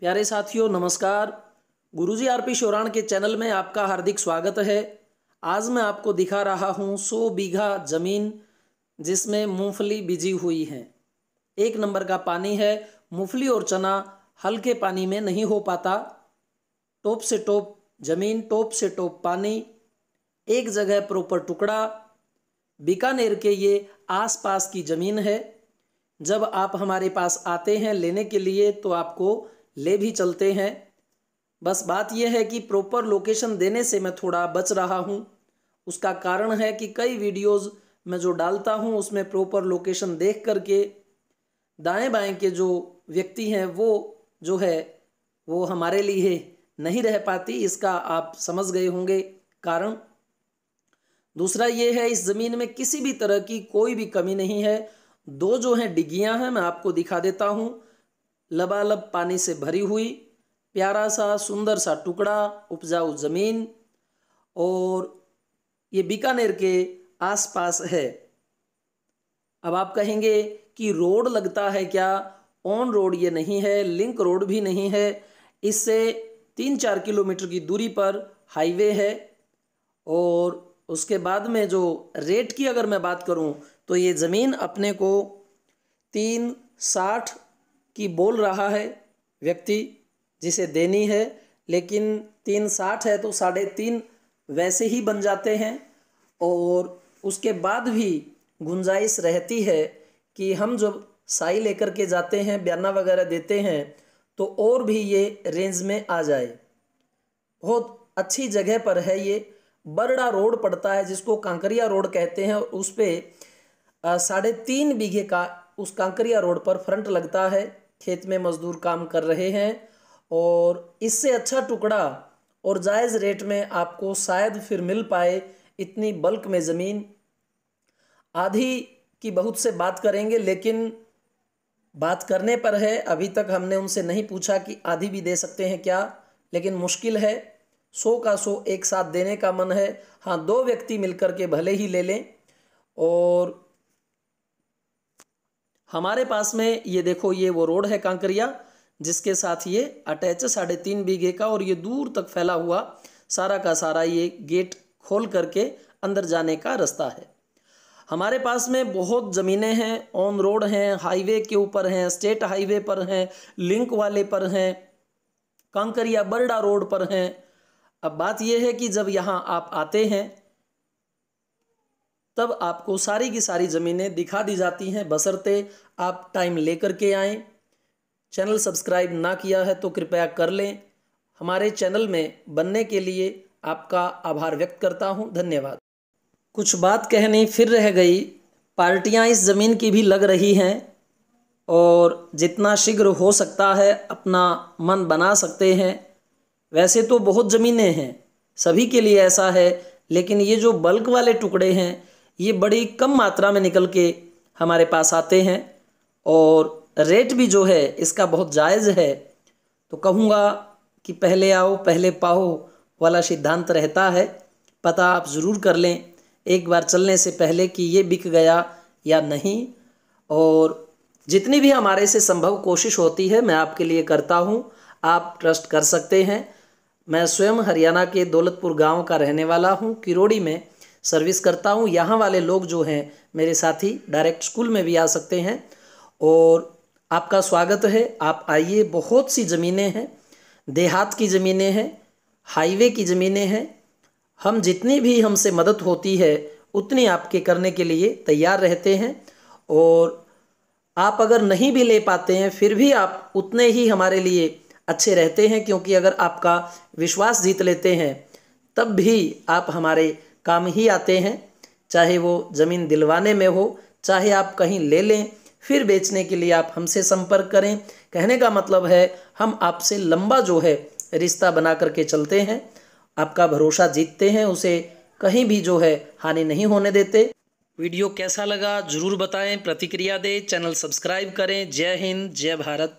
प्यारे साथियों नमस्कार गुरुजी आरपी शोराण के चैनल में आपका हार्दिक स्वागत है आज मैं आपको दिखा रहा हूँ सौ बीघा ज़मीन जिसमें मूंगफली बिजी हुई है एक नंबर का पानी है मूंगफली और चना हल्के पानी में नहीं हो पाता टोप से टोप जमीन टोप से टोप पानी एक जगह प्रॉपर टुकड़ा बीकानेर के ये आसपास की ज़मीन है जब आप हमारे पास आते हैं लेने के लिए तो आपको ले भी चलते हैं बस बात यह है कि प्रॉपर लोकेशन देने से मैं थोड़ा बच रहा हूँ उसका कारण है कि कई वीडियोस मैं जो डालता हूँ उसमें प्रॉपर लोकेशन देख करके दाएं बाएं के जो व्यक्ति हैं वो जो है वो हमारे लिए नहीं रह पाती इसका आप समझ गए होंगे कारण दूसरा ये है इस ज़मीन में किसी भी तरह की कोई भी कमी नहीं है दो जो हैं डिग्गियाँ हैं मैं आपको दिखा देता हूँ लबालब पानी से भरी हुई प्यारा सा सुंदर सा टुकड़ा उपजाऊ ज़मीन और ये बीकानेर के आसपास है अब आप कहेंगे कि रोड लगता है क्या ऑन रोड ये नहीं है लिंक रोड भी नहीं है इससे तीन चार किलोमीटर की दूरी पर हाईवे है और उसके बाद में जो रेट की अगर मैं बात करूं तो ये ज़मीन अपने को तीन साठ कि बोल रहा है व्यक्ति जिसे देनी है लेकिन तीन साठ है तो साढ़े तीन वैसे ही बन जाते हैं और उसके बाद भी गुंजाइश रहती है कि हम जब साई लेकर के जाते हैं बयाना वगैरह देते हैं तो और भी ये रेंज में आ जाए बहुत अच्छी जगह पर है ये बरड़ा रोड पड़ता है जिसको कांकरिया रोड कहते हैं उस पर साढ़े तीन बीघे का उस कांकरिया रोड पर फ्रंट लगता है खेत में मज़दूर काम कर रहे हैं और इससे अच्छा टुकड़ा और जायज़ रेट में आपको शायद फिर मिल पाए इतनी बल्क में ज़मीन आधी की बहुत से बात करेंगे लेकिन बात करने पर है अभी तक हमने उनसे नहीं पूछा कि आधी भी दे सकते हैं क्या लेकिन मुश्किल है सौ का सौ एक साथ देने का मन है हाँ दो व्यक्ति मिलकर के भले ही ले लें और हमारे पास में ये देखो ये वो रोड है कांकरिया जिसके साथ ये अटैच है साढ़े तीन बीघे का और ये दूर तक फैला हुआ सारा का सारा ये गेट खोल करके अंदर जाने का रास्ता है हमारे पास में बहुत ज़मीनें हैं ऑन रोड हैं हाईवे के ऊपर हैं स्टेट हाईवे पर हैं लिंक वाले पर हैं कांकरिया बरडा रोड पर हैं अब बात यह है कि जब यहाँ आप आते हैं तब आपको सारी की सारी ज़मीनें दिखा दी जाती हैं बसरते आप टाइम लेकर के आएँ चैनल सब्सक्राइब ना किया है तो कृपया कर लें हमारे चैनल में बनने के लिए आपका आभार व्यक्त करता हूं धन्यवाद कुछ बात कहनी फिर रह गई पार्टियां इस ज़मीन की भी लग रही हैं और जितना शीघ्र हो सकता है अपना मन बना सकते हैं वैसे तो बहुत ज़मीनें हैं सभी के लिए ऐसा है लेकिन ये जो बल्क वाले टुकड़े हैं ये बड़ी कम मात्रा में निकल के हमारे पास आते हैं और रेट भी जो है इसका बहुत जायज़ है तो कहूँगा कि पहले आओ पहले पाओ वाला सिद्धांत रहता है पता आप ज़रूर कर लें एक बार चलने से पहले कि ये बिक गया या नहीं और जितनी भी हमारे से संभव कोशिश होती है मैं आपके लिए करता हूँ आप ट्रस्ट कर सकते हैं मैं स्वयं हरियाणा के दौलतपुर गांव का रहने वाला हूँ किरोड़ी में सर्विस करता हूँ यहाँ वाले लोग जो हैं मेरे साथी डायरेक्ट स्कूल में भी आ सकते हैं और आपका स्वागत है आप आइए बहुत सी ज़मीनें हैं देहात की ज़मीनें हैं हाईवे की ज़मीनें हैं हम जितनी भी हमसे मदद होती है उतनी आपके करने के लिए तैयार रहते हैं और आप अगर नहीं भी ले पाते हैं फिर भी आप उतने ही हमारे लिए अच्छे रहते हैं क्योंकि अगर आपका विश्वास जीत लेते हैं तब भी आप हमारे काम ही आते हैं चाहे वो ज़मीन दिलवाने में हो चाहे आप कहीं ले लें फिर बेचने के लिए आप हमसे संपर्क करें कहने का मतलब है हम आपसे लंबा जो है रिश्ता बना करके चलते हैं आपका भरोसा जीतते हैं उसे कहीं भी जो है हानि नहीं होने देते वीडियो कैसा लगा ज़रूर बताएं प्रतिक्रिया दें चैनल सब्सक्राइब करें जय हिंद जय भारत